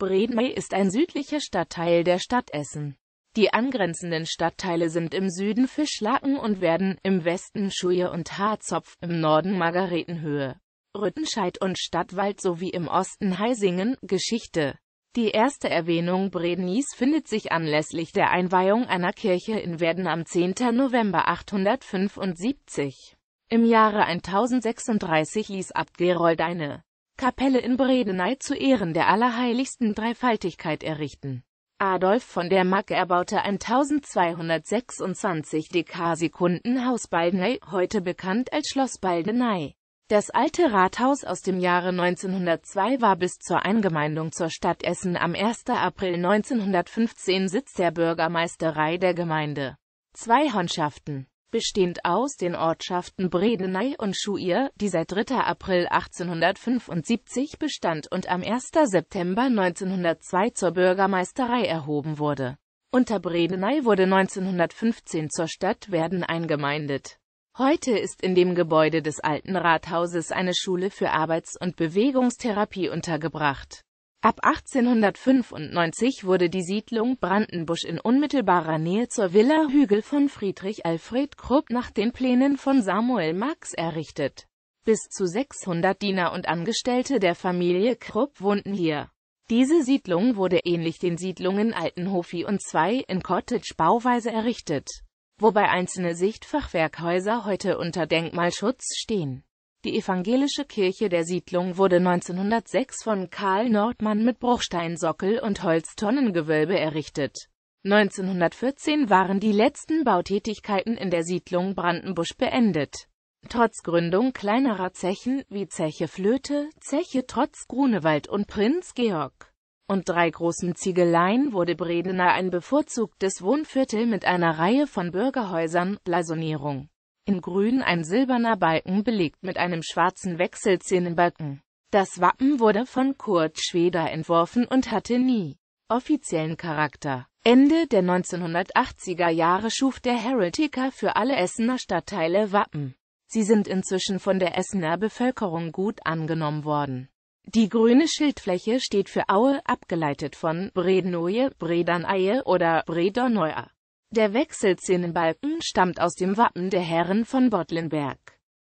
Bredmey ist ein südlicher Stadtteil der Stadt Essen. Die angrenzenden Stadtteile sind im Süden Fischlaken und werden, im Westen Schuhe und Haarzopf, im Norden Margaretenhöhe, Rüttenscheid und Stadtwald sowie im Osten Heisingen. Geschichte Die erste Erwähnung Brednies findet sich anlässlich der Einweihung einer Kirche in Werden am 10. November 875. Im Jahre 1036 ließ Abgerold eine Kapelle in Bredeney zu Ehren der allerheiligsten Dreifaltigkeit errichten. Adolf von der Mack erbaute ein 1226 Dekasekunden Haus Baldeney, heute bekannt als Schloss Baldeney. Das alte Rathaus aus dem Jahre 1902 war bis zur Eingemeindung zur Stadt Essen am 1. April 1915 Sitz der Bürgermeisterei der Gemeinde. Zwei Hondschaften bestehend aus den Ortschaften Bredeney und Schuir, die seit 3. April 1875 bestand und am 1. September 1902 zur Bürgermeisterei erhoben wurde. Unter Bredeney wurde 1915 zur Stadt Werden eingemeindet. Heute ist in dem Gebäude des alten Rathauses eine Schule für Arbeits- und Bewegungstherapie untergebracht Ab 1895 wurde die Siedlung Brandenbusch in unmittelbarer Nähe zur Villa Hügel von Friedrich Alfred Krupp nach den Plänen von Samuel Max errichtet. Bis zu 600 Diener und Angestellte der Familie Krupp wohnten hier. Diese Siedlung wurde ähnlich den Siedlungen Altenhofi und II in Cottage-Bauweise errichtet, wobei einzelne Sichtfachwerkhäuser heute unter Denkmalschutz stehen. Die evangelische Kirche der Siedlung wurde 1906 von Karl Nordmann mit Bruchsteinsockel und Holztonnengewölbe errichtet. 1914 waren die letzten Bautätigkeiten in der Siedlung Brandenbusch beendet. Trotz Gründung kleinerer Zechen wie Zeche Flöte, Zeche Trotz Grunewald und Prinz Georg und drei großen Ziegeleien wurde Bredener ein bevorzugtes Wohnviertel mit einer Reihe von Bürgerhäusern, Blasonierung in Grün ein silberner Balken belegt mit einem schwarzen Wechselzähnenbalken. Das Wappen wurde von Kurt Schweder entworfen und hatte nie offiziellen Charakter. Ende der 1980er Jahre schuf der Heraldiker für alle Essener Stadtteile Wappen. Sie sind inzwischen von der Essener Bevölkerung gut angenommen worden. Die grüne Schildfläche steht für Aue, abgeleitet von Bredenoje, Bredaneie oder Brederneuer. Der Wechselzinnenbalken stammt aus dem Wappen der Herren von Bottlenberg.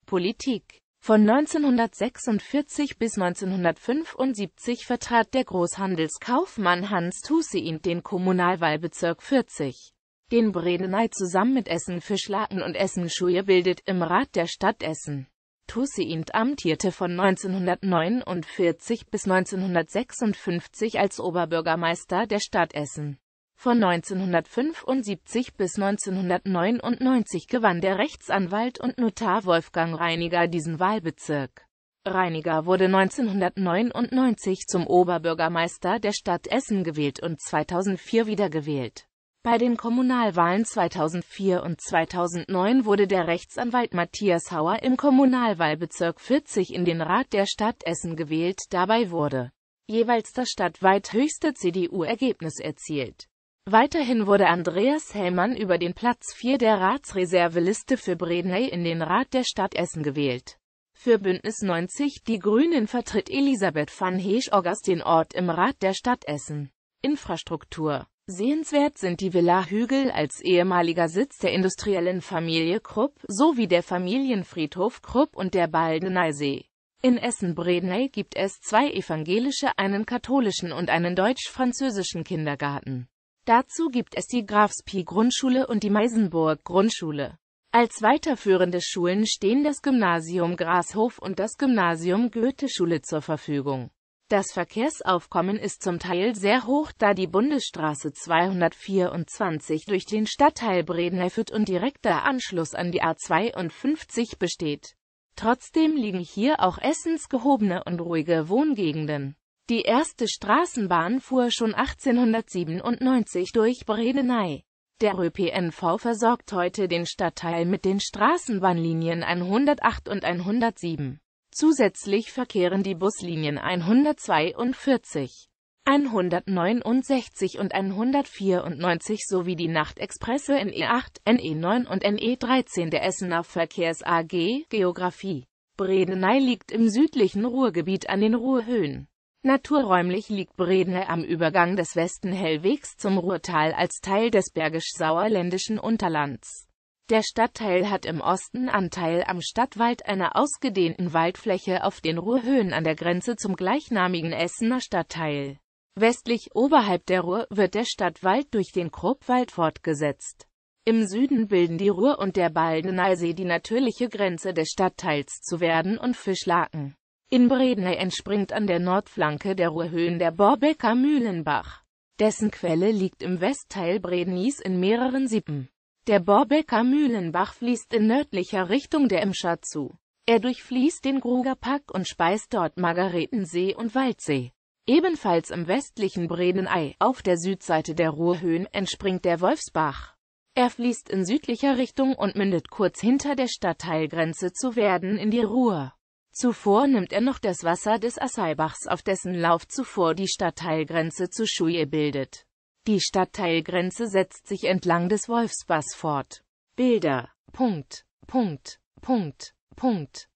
Politik von 1946 bis 1975 vertrat der Großhandelskaufmann Hans Tussein den Kommunalwahlbezirk 40. Den Bredeney zusammen mit Essen-Fischlaken für und Essen-Schuje bildet im Rat der Stadt Essen. Tussein amtierte von 1949 bis 1956 als Oberbürgermeister der Stadt Essen. Von 1975 bis 1999 gewann der Rechtsanwalt und Notar Wolfgang Reiniger diesen Wahlbezirk. Reiniger wurde 1999 zum Oberbürgermeister der Stadt Essen gewählt und 2004 wiedergewählt. Bei den Kommunalwahlen 2004 und 2009 wurde der Rechtsanwalt Matthias Hauer im Kommunalwahlbezirk 40 in den Rat der Stadt Essen gewählt, dabei wurde jeweils das stadtweit höchste CDU-Ergebnis erzielt. Weiterhin wurde Andreas Hellmann über den Platz 4 der Ratsreserveliste für Bredeney in den Rat der Stadt Essen gewählt. Für Bündnis 90 Die Grünen vertritt Elisabeth van Heesch-Oggers den Ort im Rat der Stadt Essen. Infrastruktur Sehenswert sind die Villa Hügel als ehemaliger Sitz der industriellen Familie Krupp sowie der Familienfriedhof Krupp und der Baldeneysee. In Essen-Bredeney gibt es zwei evangelische, einen katholischen und einen deutsch-französischen Kindergarten. Dazu gibt es die Grafspie-Grundschule und die Meisenburg-Grundschule. Als weiterführende Schulen stehen das Gymnasium Grashof und das Gymnasium Goetheschule zur Verfügung. Das Verkehrsaufkommen ist zum Teil sehr hoch, da die Bundesstraße 224 durch den Stadtteil Bredeney führt und direkter Anschluss an die A52 besteht. Trotzdem liegen hier auch essensgehobene und ruhige Wohngegenden. Die erste Straßenbahn fuhr schon 1897 durch Bredeney. Der ÖPNV versorgt heute den Stadtteil mit den Straßenbahnlinien 108 und 107. Zusätzlich verkehren die Buslinien 142, 169 und 194 sowie die Nachtexpresse NE8, e NE9 und NE13 der Essener Verkehrs AG. Geografie Bredeney liegt im südlichen Ruhrgebiet an den Ruhrhöhen. Naturräumlich liegt Bredene am Übergang des Westen Hellwegs zum Ruhrtal als Teil des bergisch-sauerländischen Unterlands. Der Stadtteil hat im Osten Anteil am Stadtwald, einer ausgedehnten Waldfläche auf den Ruhrhöhen an der Grenze zum gleichnamigen Essener Stadtteil. Westlich oberhalb der Ruhr wird der Stadtwald durch den Kruppwald fortgesetzt. Im Süden bilden die Ruhr und der Baldeneysee die natürliche Grenze des Stadtteils zu Werden und Fischlaken. In Bredene entspringt an der Nordflanke der Ruhrhöhen der Borbecker Mühlenbach. Dessen Quelle liegt im Westteil Brednis in mehreren Sippen. Der Borbecker Mühlenbach fließt in nördlicher Richtung der Emscher zu. Er durchfließt den Grugerpack und speist dort Margaretensee und Waldsee. Ebenfalls im westlichen Bredenei, auf der Südseite der Ruhrhöhen, entspringt der Wolfsbach. Er fließt in südlicher Richtung und mündet kurz hinter der Stadtteilgrenze zu Werden in die Ruhr. Zuvor nimmt er noch das Wasser des Assaibachs, auf dessen Lauf zuvor die Stadtteilgrenze zu Schuye bildet. Die Stadtteilgrenze setzt sich entlang des Wolfsbass fort. Bilder. Punkt. Punkt. Punkt. Punkt.